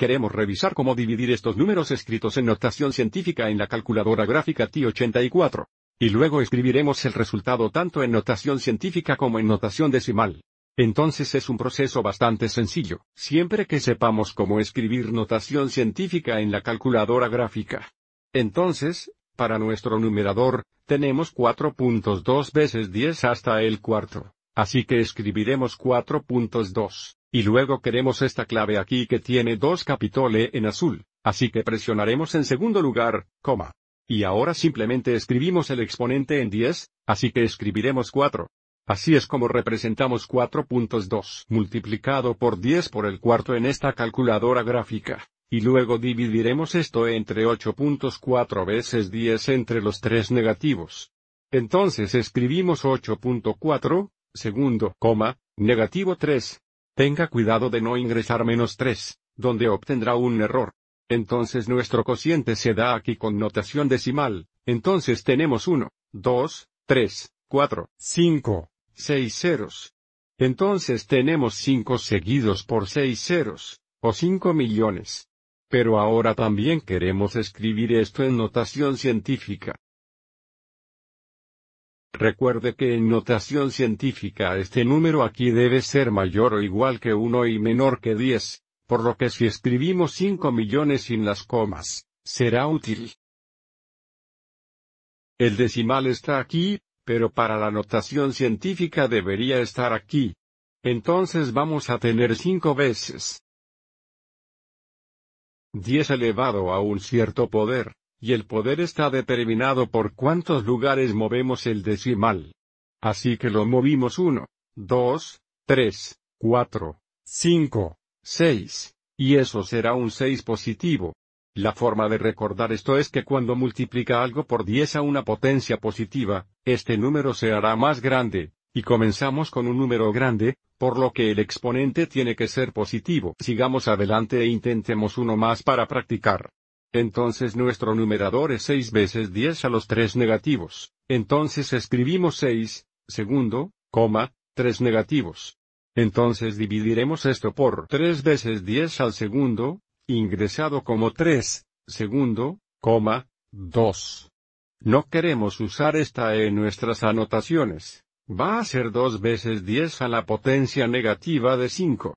Queremos revisar cómo dividir estos números escritos en notación científica en la calculadora gráfica TI-84. Y luego escribiremos el resultado tanto en notación científica como en notación decimal. Entonces es un proceso bastante sencillo, siempre que sepamos cómo escribir notación científica en la calculadora gráfica. Entonces, para nuestro numerador, tenemos 4.2 veces 10 hasta el cuarto, así que escribiremos 4.2. Y luego queremos esta clave aquí que tiene dos capitole en azul, así que presionaremos en segundo lugar, coma. Y ahora simplemente escribimos el exponente en 10, así que escribiremos 4. Así es como representamos 4.2 multiplicado por 10 por el cuarto en esta calculadora gráfica. Y luego dividiremos esto entre 8.4 veces 10 entre los tres negativos. Entonces escribimos 8.4, segundo, coma, negativo 3, Tenga cuidado de no ingresar menos 3, donde obtendrá un error. Entonces nuestro cociente se da aquí con notación decimal, entonces tenemos 1, 2, 3, 4, 5, 6 ceros. Entonces tenemos 5 seguidos por 6 ceros, o 5 millones. Pero ahora también queremos escribir esto en notación científica. Recuerde que en notación científica este número aquí debe ser mayor o igual que 1 y menor que 10, por lo que si escribimos 5 millones sin las comas, será útil. El decimal está aquí, pero para la notación científica debería estar aquí. Entonces vamos a tener 5 veces 10 elevado a un cierto poder y el poder está determinado por cuántos lugares movemos el decimal. Así que lo movimos 1, 2, 3, 4, 5, 6, y eso será un 6 positivo. La forma de recordar esto es que cuando multiplica algo por 10 a una potencia positiva, este número se hará más grande, y comenzamos con un número grande, por lo que el exponente tiene que ser positivo. Sigamos adelante e intentemos uno más para practicar. Entonces nuestro numerador es 6 veces 10 a los 3 negativos. Entonces escribimos 6, segundo, coma, 3 negativos. Entonces dividiremos esto por 3 veces 10 al segundo, ingresado como 3, segundo, coma, 2. No queremos usar esta en nuestras anotaciones. Va a ser 2 veces 10 a la potencia negativa de 5.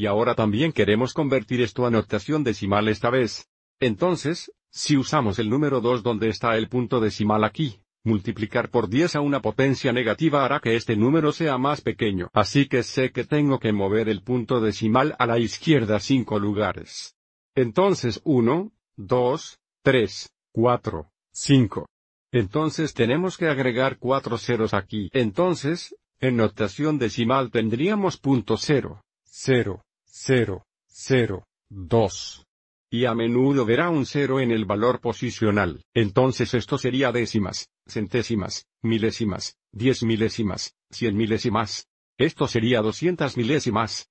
Y ahora también queremos convertir esto a notación decimal esta vez. Entonces, si usamos el número 2 donde está el punto decimal aquí, multiplicar por 10 a una potencia negativa hará que este número sea más pequeño. Así que sé que tengo que mover el punto decimal a la izquierda 5 lugares. Entonces 1, 2, 3, 4, 5. Entonces tenemos que agregar 4 ceros aquí. Entonces, en notación decimal tendríamos punto 0, 0, 0, 0, 2. Y a menudo verá un 0 en el valor posicional, entonces esto sería décimas, centésimas, milésimas, diez milésimas, cien milésimas. Esto sería doscientas milésimas,